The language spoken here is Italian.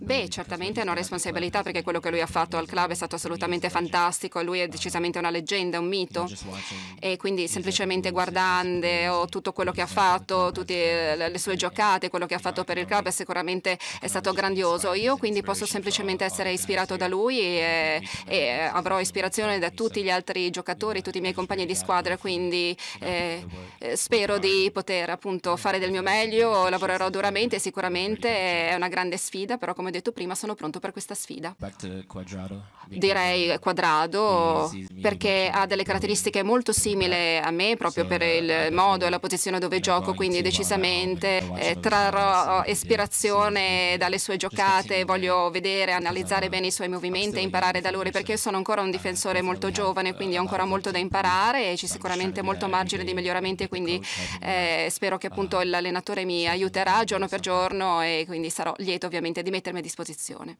Beh, certamente è una responsabilità perché quello che lui ha fatto al club è stato assolutamente fantastico, lui è decisamente una leggenda, un mito e quindi semplicemente guardando tutto quello che ha fatto, tutte eh, le sue giocate, quello che ha fatto per il club è sicuramente è stato grandioso. Io quindi posso semplicemente essere ispirato da lui e, e avrò ispirazione da tutti gli altri giocatori, tutti i miei compagni di squadra, quindi eh, eh spero di poter appunto fare del mio meglio, lavorerò duramente, sicuramente è una grande sfida, però come come ho detto prima, sono pronto per questa sfida. Quadrado, Direi quadrado perché ha delle caratteristiche molto simili a me proprio per il modo e la posizione dove gioco, quindi decisamente eh, trarrò ispirazione dalle sue giocate, voglio vedere, analizzare bene i suoi movimenti e imparare da loro perché io sono ancora un difensore molto giovane, quindi ho ancora uh, molto da imparare e c'è sicuramente molto margine di miglioramento e quindi eh, spero che uh, appunto l'allenatore mi aiuterà giorno per giorno e quindi sarò lieto ovviamente di mettermi disposizione.